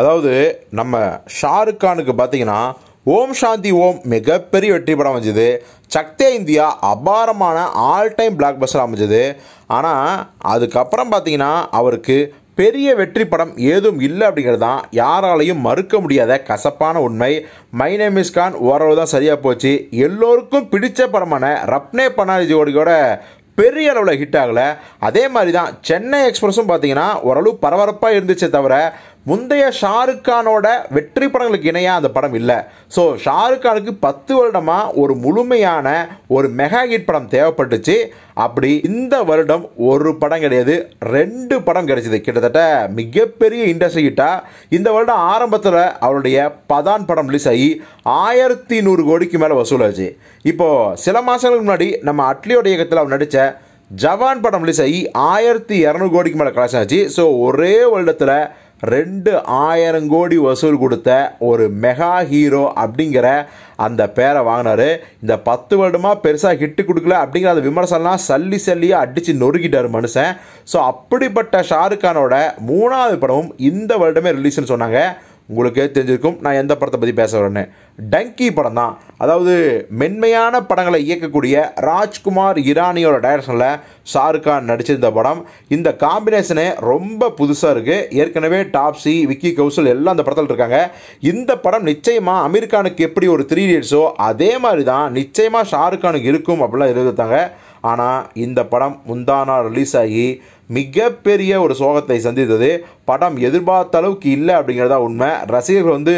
அதாவது நம்ம ஷாருக் கானுக்கு பார்த்தீங்கன்னா ஓம் சாந்தி ஓம் மிகப்பெரிய வெற்றி படம் அமைஞ்சது சக்தே இந்தியா அபாரமான ஆல் டைம் பிளாக் பஸ்டர் அமைஞ்சது ஆனால் அதுக்கப்புறம் பார்த்தீங்கன்னா அவருக்கு பெரிய வெற்றி படம் ஏதும் இல்லை அப்படிங்கிறது தான் யாராலையும் மறுக்க முடியாத கசப்பான உண்மை மை நேம் இஸ் கான் ஓரளவு தான் சரியாக போச்சு எல்லோருக்கும் பிடித்த படமான ரப்னே பனாஜி கூட பெரிய அளவில் ஹிட் ஆகலை அதே மாதிரி தான் சென்னை எக்ஸ்பிரஸும் பார்த்தீங்கன்னா ஓரளவு பரபரப்பாக இருந்துச்சே தவிர முந்தைய ஷாருக்கானோட வெற்றி படங்களுக்கு இணையாக அந்த படம் இல்லை ஸோ ஷாருக்கானுக்கு பத்து வருடமாக ஒரு முழுமையான ஒரு மெகா ஹிட் படம் தேவைப்பட்டுச்சு அப்படி இந்த வருடம் ஒரு படம் கிடையாது ரெண்டு படம் கிடைச்சிது கிட்டத்தட்ட மிகப்பெரிய இண்டஸ்ட்ரி கிட்டா இந்த வருடம் ஆரம்பத்தில் அவருடைய பதான் படம் ரிலீஸ் ஆகி ஆயிரத்தி நூறு கோடிக்கு மேலே வசூலாச்சு இப்போது சில மாதங்களுக்கு முன்னாடி நம்ம அட்லியோட இயக்கத்தில் அவர் நடித்த ஜவான் படம் ரிலீஸ் ஆகி ஆயிரத்தி இரநூறு கோடிக்கு மேலே கலாச்சாச்சு ஆச்சு ஸோ ஒரே வருடத்தில் ரெண்டு ஆயிரம் கோடி வசூல் கொடுத்த ஒரு மெகா ஹீரோ அப்படிங்கிற அந்த பேரை வாங்கினாரு இந்த பத்து வருடமாக பெருசாக ஹிட்டு கொடுக்கல அப்படிங்கிற அந்த விமர்சனம்லாம் சல்லி சல்லியாக அடித்து நொறுக்கிட்டார் மனுஷன் ஸோ அப்படிப்பட்ட ஷாருக்கானோட மூணாவது படமும் இந்த வருடமே ரிலீஸ்னு சொன்னாங்க உங்களுக்கே தெரிஞ்சிருக்கும் நான் எந்த படத்தை பற்றி பேச வரேன்னு டங்கி படம் தான் அதாவது மென்மையான படங்களை இயக்கக்கூடிய ராஜ்குமார் இரானியோட டைரக்ஷனில் ஷாருக்கான் நடிச்சிருந்த படம் இந்த காம்பினேஷனே ரொம்ப புதுசாக இருக்குது ஏற்கனவே டாப்ஸி விக்கி கௌசல் எல்லாம் அந்த படத்தில் இருக்காங்க இந்த படம் நிச்சயமாக அமீர்கானுக்கு எப்படி ஒரு த்ரீ இடியட்ஸோ அதே மாதிரி தான் நிச்சயமாக கானுக்கு இருக்கும் அப்படிலாம் எழுதித்தாங்க ஆனால் இந்த படம் முந்தானா ரிலீஸ் ஆகி மிகப்பெரிய ஒரு சோகத்தை சந்தித்தது படம் எதிர்பார்த்த அளவுக்கு இல்லை அப்படிங்கிறதா உண்மை ரசிகர்கள் வந்து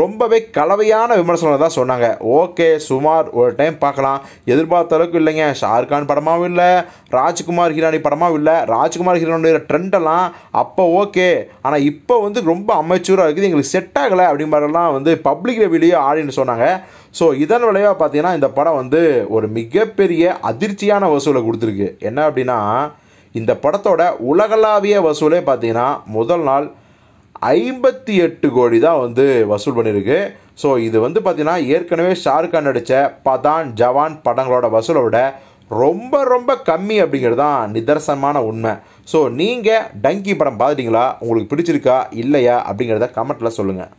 ரொம்பவே கலவையான விமர்சனம் தான் சொன்னாங்க ஓகே சுமார் ஒரு டைம் பார்க்கலாம் எதிர்பார்த்த அளவுக்கு இல்லைங்க ஷாருக்கான் படமாகவும் இல்லை ராஜ்குமார் ஹீரானி படமாகவும் இல்லை ராஜ்குமார் ஹீரானுடைய ட்ரெண்டெல்லாம் அப்போ ஓகே ஆனால் இப்போ வந்து ரொம்ப அமைச்சூராக இருக்குது எங்களுக்கு செட் ஆகலை அப்படிங்கிறதெல்லாம் வந்து பப்ளிக் வெளியே ஆடின்னு சொன்னாங்க ஸோ இதன் விளைவாக பார்த்தீங்கன்னா இந்த படம் வந்து ஒரு மிகப்பெரிய அதிர்ச்சியான வசூலை கொடுத்துருக்கு என்ன அப்படின்னா இந்த படத்தோட உலகளாவிய வசூலே பார்த்தீங்கன்னா முதல் நாள் ஐம்பத்தி எட்டு கோடி தான் வந்து வசூல் பண்ணியிருக்கு ஸோ இது வந்து பார்த்திங்கன்னா ஏற்கனவே ஷாருக்கான் நடித்த பதான் ஜவான் படங்களோட வசூலை விட ரொம்ப ரொம்ப கம்மி அப்படிங்கிறது தான் நிதர்சனமான உண்மை ஸோ நீங்கள் டங்கி படம் பார்த்துட்டிங்களா உங்களுக்கு பிடிச்சிருக்கா இல்லையா அப்படிங்கிறத கமெண்ட்டில் சொல்லுங்கள்